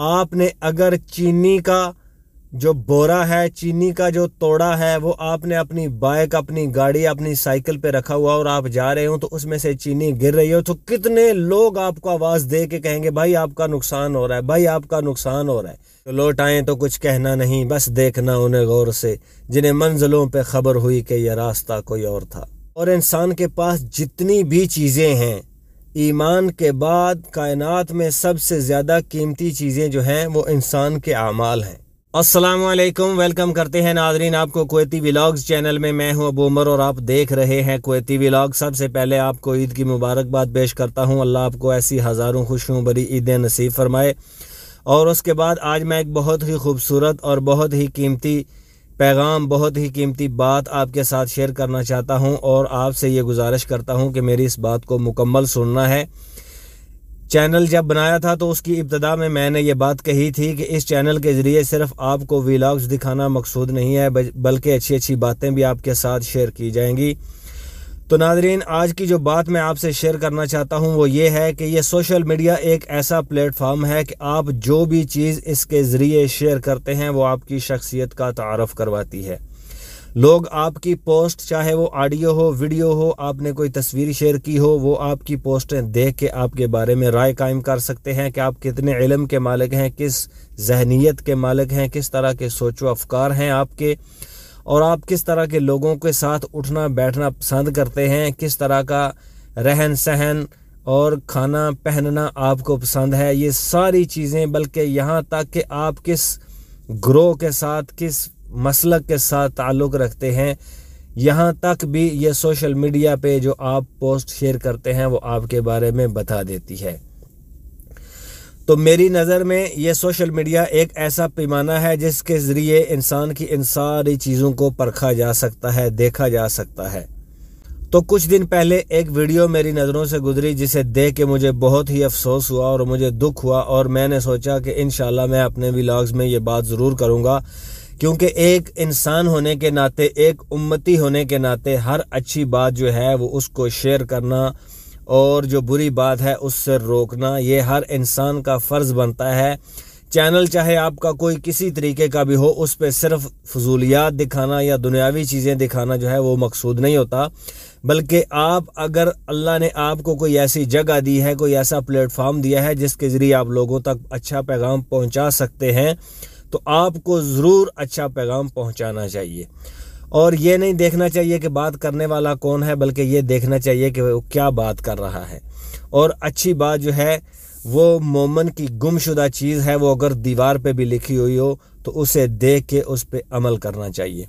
आपने अगर चीनी का जो बोरा है चीनी का जो तोड़ा है वो आपने अपनी बाइक अपनी गाड़ी अपनी साइकिल पे रखा हुआ और आप जा रहे हो तो उसमें से चीनी गिर रही हो तो कितने लोग आपको आवाज़ दे के कहेंगे भाई आपका नुकसान हो रहा है भाई आपका नुकसान हो रहा है तो लौट आए तो कुछ कहना नहीं बस देखना उन्हें गौर से जिन्हें मंजिलों पर खबर हुई कि यह रास्ता कोई और था और इंसान के पास जितनी भी चीज़ें हैं ईमान के बाद कायनात में सबसे ज़्यादा कीमती चीज़ें जो हैं वो इंसान के अमाल हैं असलम वेलकम करते हैं नाजरीन आपको कोती व्लाग्स चैनल में मैं हूं अब उमर और आप देख रहे हैं कोती व्लाग सबसे पहले आपको ईद की मुबारकबाद पेश करता हूं अल्लाह आपको ऐसी हज़ारों खुशियों भरी ईदें नसीब फरमाए और उसके बाद आज मैं एक बहुत ही खूबसूरत और बहुत ही कीमती पैगाम बहुत ही कीमती बात आपके साथ शेयर करना चाहता हूं और आपसे ये गुजारिश करता हूं कि मेरी इस बात को मुकम्मल सुनना है चैनल जब बनाया था तो उसकी इब्तदा में मैंने ये बात कही थी कि इस चैनल के ज़रिए सिर्फ आपको वीलाग्स दिखाना मकसूद नहीं है बल्कि अच्छी अच्छी बातें भी आपके साथ शेयर की जाएंगी तो नादरीन आज की जो बात मैं आपसे शेयर करना चाहता हूँ वो ये है कि ये सोशल मीडिया एक ऐसा प्लेटफॉर्म है कि आप जो भी चीज़ इसके ज़रिए शेयर करते हैं वो आपकी शख्सियत का तारफ़ करवाती है लोग आपकी पोस्ट चाहे वो ऑडियो हो वीडियो हो आपने कोई तस्वीर शेयर की हो वो आपकी पोस्टें देख के आपके बारे में राय कायम कर सकते हैं कि आप कितने इलम के मालिक हैं किस जहनीत के मालिक हैं किस तरह के सोचो अफकार हैं आपके और आप किस तरह के लोगों के साथ उठना बैठना पसंद करते हैं किस तरह का रहन सहन और खाना पहनना आपको पसंद है ये सारी चीज़ें बल्कि यहाँ तक कि आप किस ग्रोह के साथ किस मसलक के साथ ताल्लुक़ रखते हैं यहाँ तक भी ये सोशल मीडिया पे जो आप पोस्ट शेयर करते हैं वो आपके बारे में बता देती है तो मेरी नज़र में ये सोशल मीडिया एक ऐसा पैमाना है जिसके ज़रिए इंसान की इन सारी चीज़ों को परखा जा सकता है देखा जा सकता है तो कुछ दिन पहले एक वीडियो मेरी नज़रों से गुजरी जिसे देख के मुझे बहुत ही अफसोस हुआ और मुझे दुख हुआ और मैंने सोचा कि इन मैं अपने व्लाग्स में ये बात ज़रूर करूँगा क्योंकि एक इंसान होने के नाते एक उम्मती होने के नाते हर अच्छी बात जो है वो उसको शेयर करना और जो बुरी बात है उससे रोकना ये हर इंसान का फ़र्ज़ बनता है चैनल चाहे आपका कोई किसी तरीके का भी हो उस पर सिर्फ फजूलियात दिखाना या दुनियावी चीज़ें दिखाना जो है वो मकसूद नहीं होता बल्कि आप अगर अल्लाह ने आपको कोई ऐसी जगह दी है कोई ऐसा प्लेटफार्म दिया है जिसके ज़रिए आप लोगों तक अच्छा पैगाम पहुँचा सकते हैं तो आपको ज़रूर अच्छा पैगाम पहुँचाना चाहिए और ये नहीं देखना चाहिए कि बात करने वाला कौन है बल्कि ये देखना चाहिए कि वो क्या बात कर रहा है और अच्छी बात जो है वो मोमन की गुमशुदा चीज़ है वो अगर दीवार पे भी लिखी हुई हो तो उसे देख के उस पर अमल करना चाहिए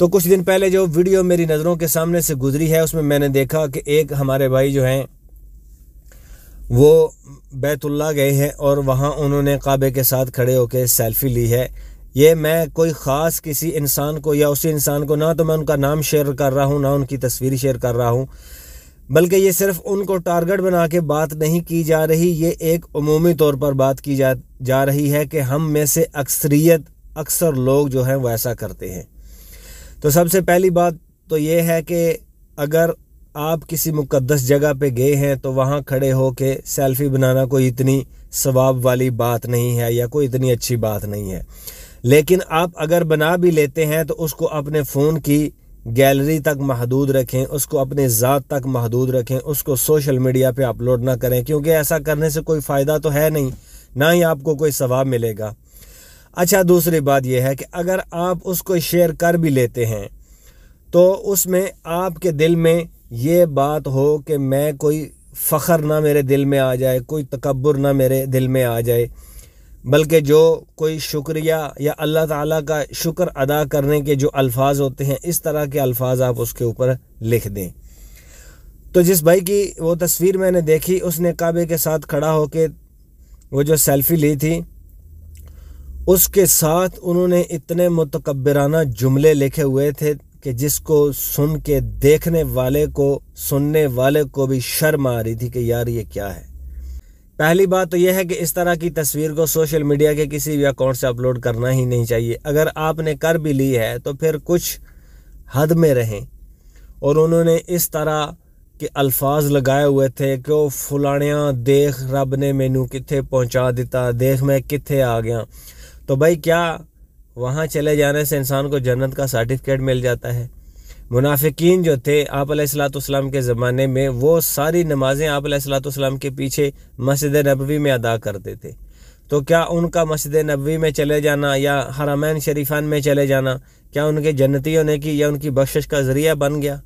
तो कुछ दिन पहले जो वीडियो मेरी नज़रों के सामने से गुजरी है उसमें मैंने देखा कि एक हमारे भाई जो हैं वो बैतुल्ला गए हैं और वहाँ उन्होंने काबे के साथ खड़े होकर सेल्फ़ी ली है ये मैं कोई ख़ास किसी इंसान को या उसी इंसान को ना तो मैं उनका नाम शेयर कर रहा हूँ ना उनकी तस्वीर शेयर कर रहा हूँ बल्कि ये सिर्फ उनको टारगेट बना के बात नहीं की जा रही ये एक अमूमी तौर पर बात की जा जा रही है कि हम में से अक्सरियत अक्सर लोग जो हैं वैसा करते हैं तो सबसे पहली बात तो ये है कि अगर आप किसी मुक़दस जगह पे गए हैं तो वहाँ खड़े हो के सेल्फ़ी बनाना कोई इतनी सवाब वाली बात नहीं है या कोई इतनी अच्छी बात नहीं है लेकिन आप अगर बना भी लेते हैं तो उसको अपने फ़ोन की गैलरी तक महदूद रखें उसको अपने ज़ात तक महदूद रखें उसको सोशल मीडिया पे अपलोड ना करें क्योंकि ऐसा करने से कोई फ़ायदा तो है नहीं ना ही आपको कोई सवाब मिलेगा अच्छा दूसरी बात यह है कि अगर आप उसको शेयर कर भी लेते हैं तो उसमें आपके दिल में ये बात हो कि मैं कोई फ़ख्र ना मेरे दिल में आ जाए कोई तकबर ना मेरे दिल में आ जाए बल्कि जो कोई शुक्रिया या अल्लाह ताला का शुक्र अदा करने के जो अल्फाज होते हैं इस तरह के अल्फाज आप उसके ऊपर लिख दें तो जिस भाई की वो तस्वीर मैंने देखी उसने काबे के साथ खड़ा होकर वो जो सेल्फ़ी ली थी उसके साथ उन्होंने इतने मतकबराना जुमले लिखे हुए थे कि जिसको सुन के देखने वाले को सुनने वाले को भी शर्म आ रही थी कि यार ये क्या है पहली बात तो यह है कि इस तरह की तस्वीर को सोशल मीडिया के किसी भी अकाउंट से अपलोड करना ही नहीं चाहिए अगर आपने कर भी ली है तो फिर कुछ हद में रहें और उन्होंने इस तरह के अल्फाज लगाए हुए थे कि वो फलाणिया देख रब ने मैनू कितने पहुंचा दिता देख मैं कितने आ गया तो भाई क्या वहाँ चले जाने से इंसान को जन्नत का सर्टिफिकेट मिल जाता है मुनाफिकीन जो थे आप सलाम के ज़माने में वो सारी नमाज़ें आप सलाम के पीछे मस्जिद नबवी में अदा करते थे तो क्या उनका मस्जिद नबवी में चले जाना या हरामैन शरीफान में चले जाना क्या उनके जन्नती होने की या उनकी बख्शिश का ज़रिया बन गया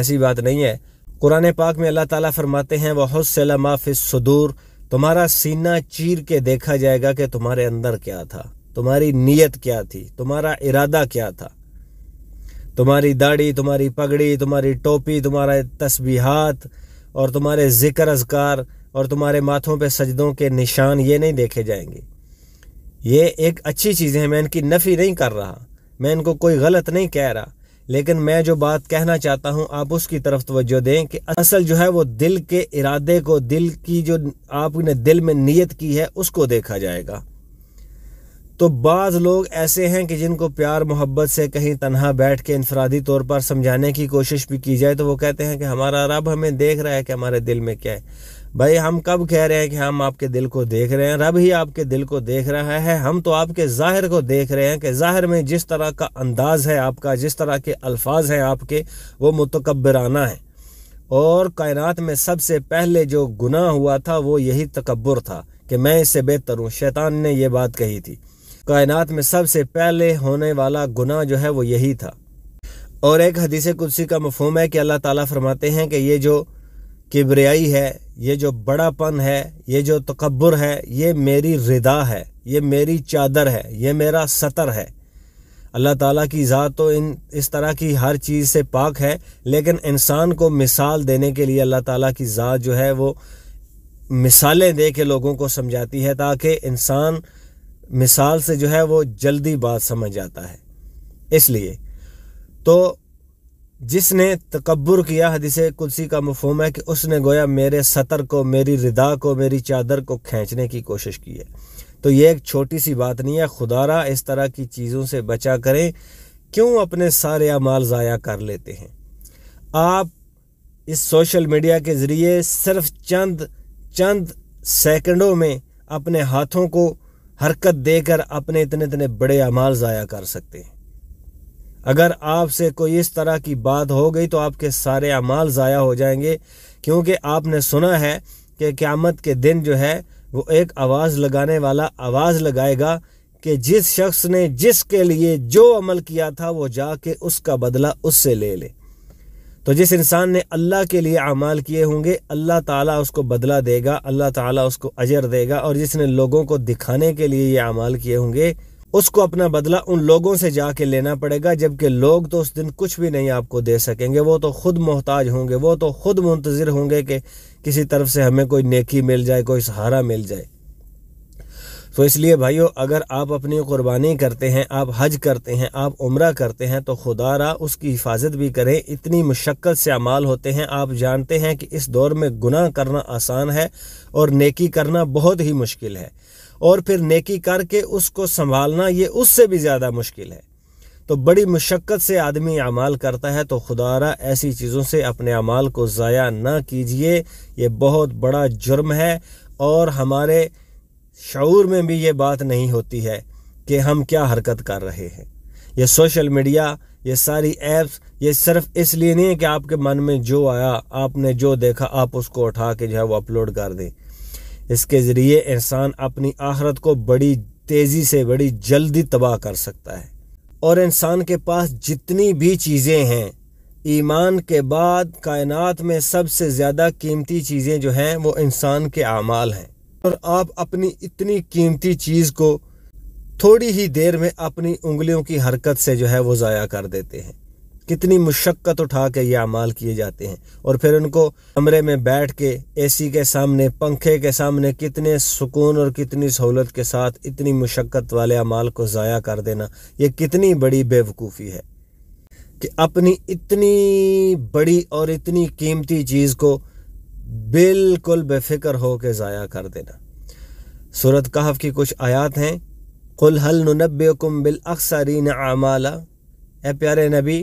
ऐसी बात नहीं है कुरान पाक में अल्लाह ताली फरमाते हैं वह हौसलमा सदूर तुम्हारा सीना चीर के देखा जाएगा कि तुम्हारे अंदर क्या था तुम्हारी नीयत क्या थी तुम्हारा इरादा क्या था तुम्हारी दाढ़ी तुम्हारी पगड़ी तुम्हारी टोपी तुम्हारे तस्बीहात और तुम्हारे ज़िक्र अजकार और तुम्हारे माथों पे सजदों के निशान ये नहीं देखे जाएंगे ये एक अच्छी चीज़ है मैं इनकी नफ़ी नहीं कर रहा मैं इनको कोई गलत नहीं कह रहा लेकिन मैं जो बात कहना चाहता हूँ आप उसकी तरफ तवज्जो दें कि असल जो है वो दिल के इरादे को दिल की जो आपने दिल में नीयत की है उसको देखा जाएगा तो बाज़ लोग ऐसे हैं कि जिनको प्यार मोहब्बत से कहीं तनहा बैठ के इनफरादी तौर पर समझाने की कोशिश भी की जाए तो वो कहते हैं कि हमारा रब हमें देख रहा है कि हमारे दिल में क्या है भाई हम कब कह रहे हैं कि हम आपके दिल को देख रहे हैं रब ही आपके दिल को देख रहा है हम तो आपके ज़ाहिर को देख रहे हैं कि ज़ाहिर में जिस तरह का अंदाज़ है आपका जिस तरह के अल्फाज हैं आपके वो मतकबराना है और कायनात में सबसे पहले जो गुनाह हुआ था वो यही तकबर था कि मैं इससे बेहतर हूँ शैतान ने यह बात कही थी कायनात में सबसे पहले होने वाला गुनाह जो है वो यही था और एक हदीस कुदसी का मफहम है कि अल्लाह ताला फरमाते हैं कि ये जो किबरियाई है ये जो बड़ापन है ये जो तकबर है ये मेरी रिदा है ये मेरी चादर है ये मेरा सतर है अल्लाह ताला की ज़ात तो इन इस तरह की हर चीज़ से पाक है लेकिन इंसान को मिसाल देने के लिए अल्लाह ताला की ज़ात जो है वो मिसालें दे के लोगों को समझाती है ताकि इंसान मिसाल से जो है वो जल्दी बात समझ जाता है इसलिए तो जिसने तकबर किया हदीस कुलसी का मफहम है कि उसने गोया मेरे सतर को मेरी रिदा को मेरी चादर को खींचने की कोशिश की है तो ये एक छोटी सी बात नहीं है खुदारा इस तरह की चीज़ों से बचा करें क्यों अपने सारे अमाल ज़ाया कर लेते हैं आप इस सोशल मीडिया के ज़रिए सिर्फ चंद चंद सेकंडों में अपने हाथों को हरकत देकर अपने इतने इतने बड़े अमाल ज़ाया कर सकते हैं अगर आपसे कोई इस तरह की बात हो गई तो आपके सारे अमाल ज़ाया हो जाएंगे क्योंकि आपने सुना है कि क़्यामत के दिन जो है वो एक आवाज़ लगाने वाला आवाज़ लगाएगा कि जिस शख्स ने जिसके लिए जो अमल किया था वो जाके उसका बदला उससे ले ले तो जिस इंसान ने अल्लाह के लिए अमाल किए होंगे अल्लाह ताला उसको बदला देगा अल्लाह ताला उसको अजर देगा और जिसने लोगों को दिखाने के लिए ये अमाल किए होंगे उसको अपना बदला उन लोगों से जाके लेना पड़ेगा जबकि लोग तो उस दिन कुछ भी नहीं आपको दे सकेंगे वो तो खुद मोहताज होंगे वो तो खुद मुंतज़र होंगे कि किसी तरफ से हमें कोई नेकी मिल जाए कोई सहारा मिल जाए तो इसलिए भाइयों अगर आप अपनी कुर्बानी करते हैं आप हज करते हैं आप उम्र करते हैं तो खुदा रहा उसकी हिफाजत भी करें इतनी मुशक्क़त से अमाल होते हैं आप जानते हैं कि इस दौर में गुनाह करना आसान है और नेकी करना बहुत ही मुश्किल है और फिर नेकी करके उसको संभालना ये उससे भी ज़्यादा मुश्किल है तो बड़ी मुशक्क़त से आदमी अमाल करता है तो रहा ऐसी चीज़ों से अपने अमाल को ज़ाया ना कीजिए ये बहुत बड़ा जुर्म है और हमारे शूर में भी ये बात नहीं होती है कि हम क्या हरकत कर रहे हैं ये सोशल मीडिया ये सारी ऐप्स ये सिर्फ इसलिए नहीं है कि आपके मन में जो आया आपने जो देखा आप उसको उठा के जो है वो अपलोड कर दें इसके ज़रिए इंसान अपनी आहरत को बड़ी तेज़ी से बड़ी जल्दी तबाह कर सकता है और इंसान के पास जितनी भी चीज़ें हैं ईमान के बाद कायनात में सबसे ज़्यादा कीमती चीज़ें जो हैं वो इंसान के अमाल हैं और आप अपनी इतनी कीमती चीज़ को थोड़ी ही देर में अपनी उंगलियों की हरकत से जो है वो ज़ाया कर देते हैं कितनी मुशक्क़त उठा के ये अमाल किए जाते हैं और फिर उनको कमरे में बैठ के एसी के सामने पंखे के सामने कितने सुकून और कितनी सहूलत के साथ इतनी मुशक्क़त वाले अमाल को ज़ाया कर देना ये कितनी बड़ी बेवकूफ़ी है कि अपनी इतनी बड़ी और इतनी कीमती चीज़ को बिल्कुल बेफिक्र के ज़ाया कर देना सूरत कहफ की कुछ आयात हैं कुल हल नबकुम बिल अक्सरीन आमाला ए प्यारे नबी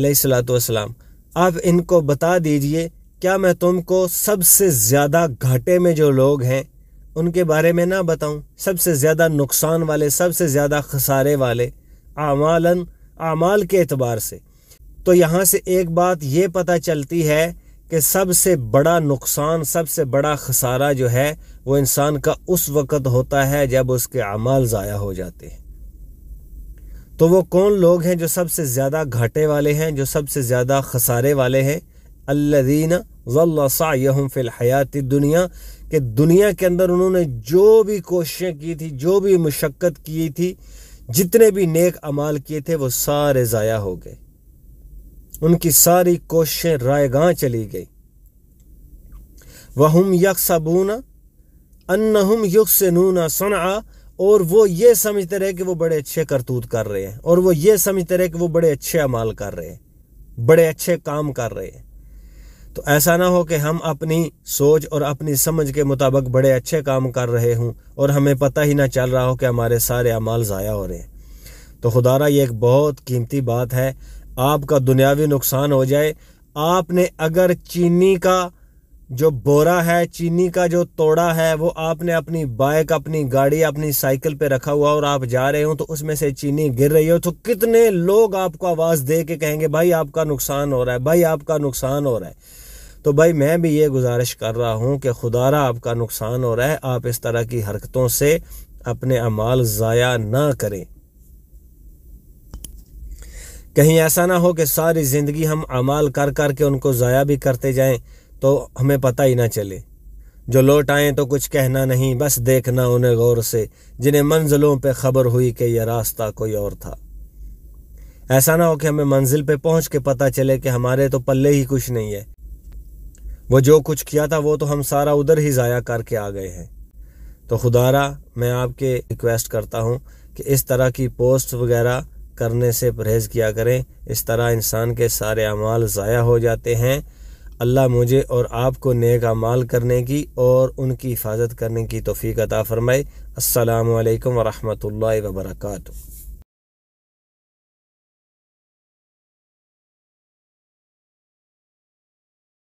अलैहिस्सलाम आप इनको बता दीजिए क्या मैं तुमको सबसे ज़्यादा घाटे में जो लोग हैं उनके बारे में ना बताऊं सबसे ज़्यादा नुकसान वाले सबसे ज़्यादा खसारे वाले आमालन आमाल के अतबार से तो यहाँ से एक बात ये पता चलती है कि सबसे बड़ा नुकसान सबसे बड़ा खसारा जो है वो इंसान का उस वक़्त होता है जब उसके अमाल ज़ाया हो जाते हैं तो वो कौन लोग हैं जो सबसे ज़्यादा घाटे वाले हैं जो सबसे ज़्यादा खसारे वाले हैं अल्लादीना फिल हयात दुनिया के दुनिया के अंदर उन्होंने जो भी कोशिशें की थी जो भी मशक्क़त की थी जितने भी नेक अमाल किए थे वो सारे ज़ाया हो गए उनकी सारी कोशिशें रायगां चली गई वहम यक सबूना अन्नहुम युग से नूना सुना और वो ये समझते रहे कि वो बड़े अच्छे करतूत कर रहे हैं और वो ये समझते रहे कि वो बड़े अच्छे अमाल कर रहे हैं बड़े अच्छे काम कर रहे हैं तो ऐसा ना हो कि हम अपनी सोच और अपनी समझ के मुताबिक बड़े अच्छे काम कर रहे हों और हमें पता ही ना चल रहा हो कि हमारे सारे अमाल ज़ाया हो रहे हैं तो खुदारा ये एक बहुत कीमती बात है आपका दुनियावी नुकसान हो जाए आपने अगर चीनी का जो बोरा है चीनी का जो तोड़ा है वो आपने अपनी बाइक अपनी गाड़ी अपनी साइकिल पे रखा हुआ और आप जा रहे हो तो उसमें से चीनी गिर रही हो तो कितने लोग आपको आवाज़ दे के कहेंगे भाई आपका नुकसान हो रहा है भाई आपका नुकसान हो रहा है तो भाई मैं भी ये गुजारिश कर रहा हूँ कि खुदारा आपका नुकसान हो रहा है आप इस तरह की हरकतों से अपने अमाल ज़ाया ना करें कहीं ऐसा ना हो कि सारी ज़िंदगी हम अमाल कर कर के उनको ज़ाया भी करते जाएं तो हमें पता ही ना चले जो लौट आएँ तो कुछ कहना नहीं बस देखना उन्हें गौर से जिन्हें मंजिलों पे खबर हुई कि यह रास्ता कोई और था ऐसा ना हो कि हमें मंजिल पे पहुंच के पता चले कि हमारे तो पल्ले ही कुछ नहीं है वो जो कुछ किया था वो तो हम सारा उधर ही ज़ाया करके आ गए हैं तो खुदारा मैं आपके रिक्वेस्ट करता हूँ कि इस तरह की पोस्ट वगैरह करने से परहेज़ किया करें इस तरह इंसान के सारे अमाल ज़ाया हो जाते हैं अल्लाह मुझे और आपको नेक अमाल करने की और उनकी हिफाजत करने की तोफ़ी अता फ़रमाए अल्लाम वरहमल वर्का